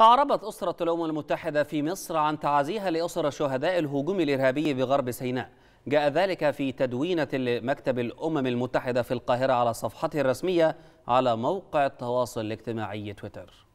أعربت أسرة الأمم المتحدة في مصر عن تعازيها لأسر شهداء الهجوم الإرهابي بغرب سيناء جاء ذلك في تدوينة لمكتب الأمم المتحدة في القاهرة على صفحته الرسمية على موقع التواصل الاجتماعي تويتر